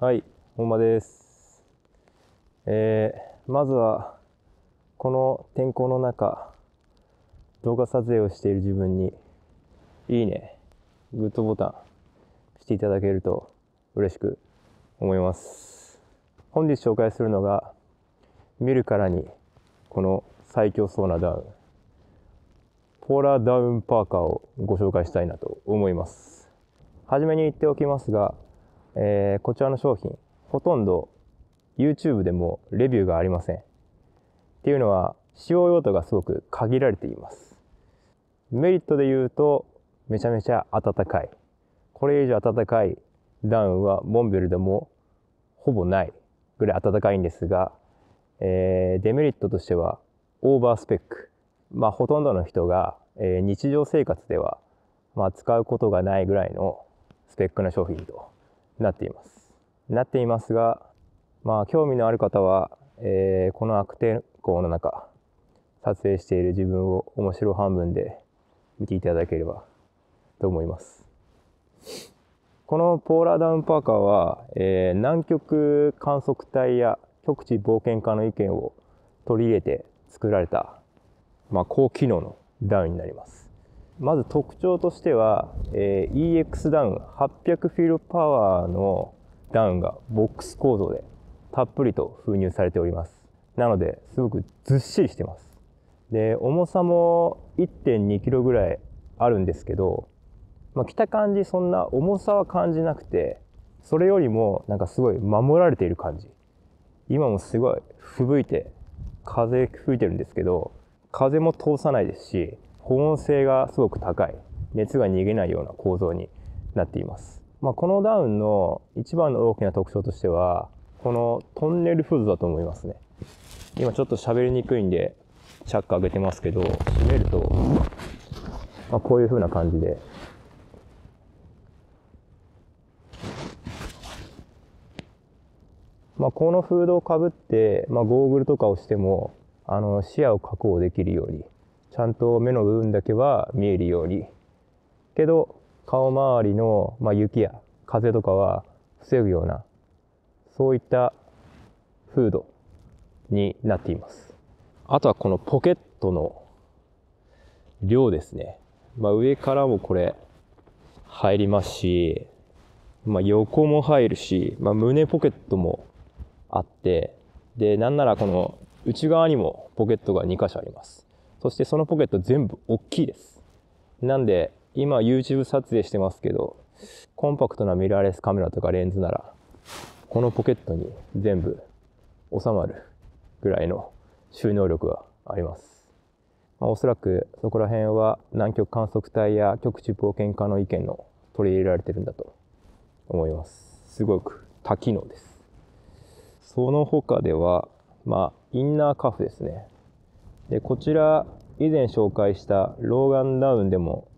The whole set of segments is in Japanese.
はい、本間です。えー、まずは、この天候の中、動画撮影をしている自分に、いいね、グッドボタン、していただけると嬉しく思います。本日紹介するのが、見るからに、この最強そうなダウン、ポーラーダウンパーカーをご紹介したいなと思います。はじめに言っておきますが、えー、こちらの商品、ほとんど YouTube でもレビューがありません。っていうのは、使用用途がすごく限られています。メリットで言うと、めちゃめちゃ暖かい。これ以上暖かいダウンはモンベルでもほぼないぐらい暖かいんですが、えー、デメリットとしてはオーバースペック。まあ、ほとんどの人が、えー、日常生活では、まあ、使うことがないぐらいのスペックの商品となっています。なっていますが、まあ、興味のある方は、えー、この悪天候の中撮影している自分を面白半分で見ていただければと思います。このポーラーダウンパーカーは、えー、南極観測隊や極地冒険家の意見を取り入れて作られた、まあ、高機能のダウンになります。まず特徴としては、えー、EX ダウン800フィルパワーのダウンがボックス構造でたっぷりと封入されておりますなのですごくずっしりしてますで重さも 1.2kg ぐらいあるんですけど、まあ、着た感じそんな重さは感じなくてそれよりもなんかすごい守られている感じ今もすごい吹雪いて風吹いてるんですけど風も通さないですし保温性がすごく高い熱が逃げないような構造になっています、まあ、このダウンの一番の大きな特徴としてはこのトンネルフードだと思いますね今ちょっと喋りにくいんでチャック上げてますけど閉めると、まあ、こういう風な感じでまあ、このフードをかぶって、まあ、ゴーグルとかをしてもあの視野を確保できるようにちゃんと目の部分だけは見えるようにけど顔周りの、まあ、雪や風とかは防ぐようなそういったフードになっていますあとはこのポケットの量ですね、まあ、上からもこれ入りますし、まあ、横も入るし、まあ、胸ポケットもあってでなんならこの内側にもポケットが2箇所ありますそしてそのポケット全部大きいですなんで今 YouTube 撮影してますけどコンパクトなミラーレスカメラとかレンズならこのポケットに全部収まるぐらいの収納力があります、まあ、おそらくそこら辺は南極観測隊や極地冒険家の意見の取り入れられてるんだと思いますすごく多機能ですその他ではまあインナーカフですねでこちら以前紹介したローガンダウンでも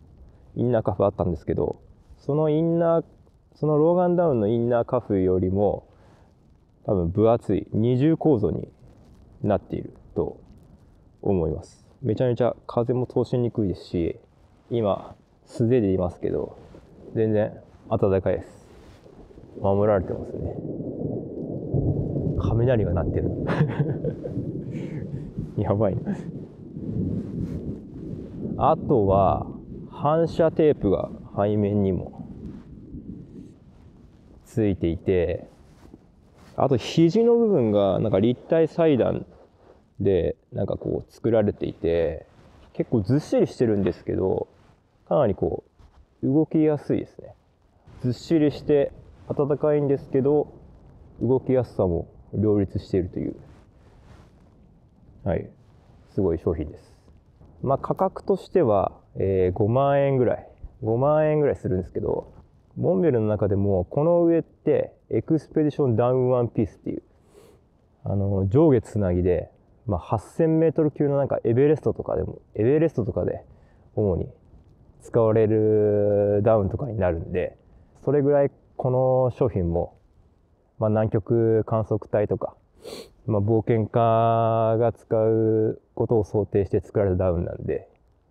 インナーカフあったんですけどそのインナーそのローガンダウンのインナーカフよりも多分分厚い二重構造になっていると思いますめちゃめちゃ風も通しにくいですし今素手でいますけど全然暖かいです守られてますね雷が鳴ってる やばいなあとは反射テープが背面にもついていてあと肘の部分がなんか立体裁断でなんかこう作られていて結構ずっしりしてるんですけどかなりこう動きやすいですねずっしりして暖かいんですけど動きやすさも両立しているというはい、すごい商品です。まあ、価格としては、えー、5万円ぐらい、5万円ぐらいするんですけど、モンベルの中でも、この上って、エクスペディションダウンワンピースっていう、あの、上下つなぎで、まあ、8000メートル級のなんかエベレストとかでも、エベレストとかで主に使われるダウンとかになるんで、それぐらいこの商品も、まあ、南極観測隊とか、まあ、冒険家が使うことを想定して作られたダウンなんで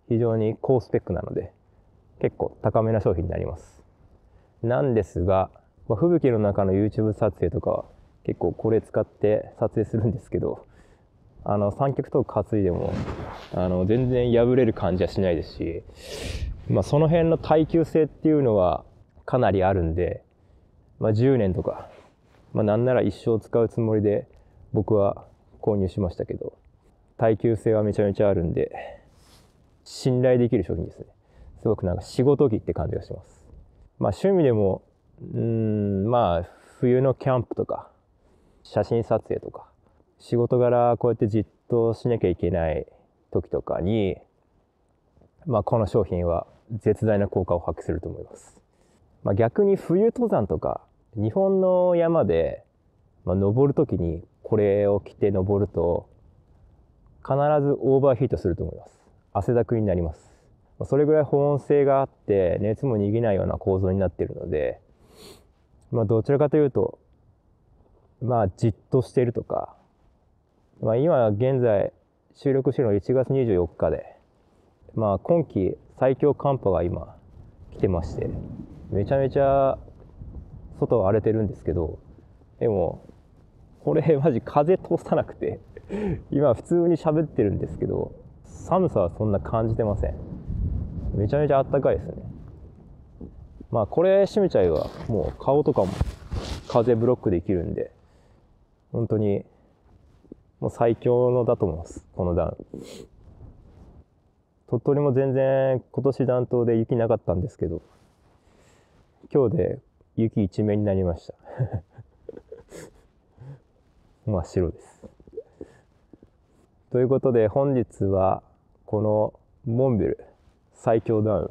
非常に高スペックなので結構高めな商品になりますなんですが、まあ、吹雪の中の YouTube 撮影とかは結構これ使って撮影するんですけどあの三脚とか担いでもあの全然破れる感じはしないですし、まあ、その辺の耐久性っていうのはかなりあるんで、まあ、10年とか、まあ、なんなら一生使うつもりで僕は購入しましたけど耐久性はめちゃめちゃあるんで信頼できる商品ですねすごくなんか仕事着って感じがしますまあ趣味でもうんまあ冬のキャンプとか写真撮影とか仕事柄こうやってじっとしなきゃいけない時とかにまあ、この商品は絶大な効果を発揮すると思います、まあ、逆に冬登山とか日本の山で、まあ、登る時にこれを着て登ると必ずオーバーヒートすると思います汗だくになりますそれぐらい保温性があって熱も逃げないような構造になっているので、まあ、どちらかというとまあじっとしているとか、まあ、今現在収録してるの1月24日で、まあ、今季最強寒波が今来てましてめちゃめちゃ外は荒れてるんですけどでもこれマジ風通さなくて今普通に喋ってるんですけど寒さはそんな感じてませんめちゃめちゃあったかいですねまあこれ閉めちゃえばもう顔とかも風ブロックできるんで本当にもう最強のだと思いますこの段鳥取も全然今年暖冬で雪なかったんですけど今日で雪一面になりました真っ白です。ということで本日はこのモンベル最強ダウン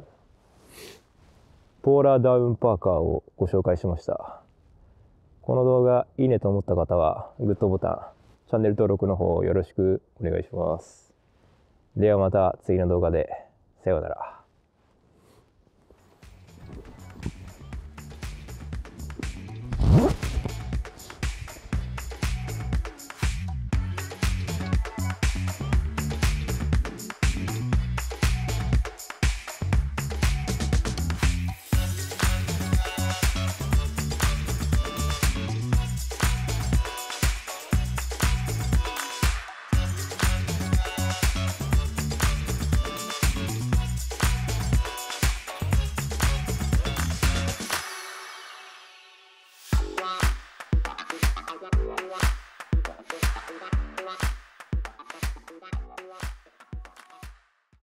ポーラーダウンパーカーをご紹介しましたこの動画いいねと思った方はグッドボタンチャンネル登録の方よろしくお願いしますではまた次の動画でさようなら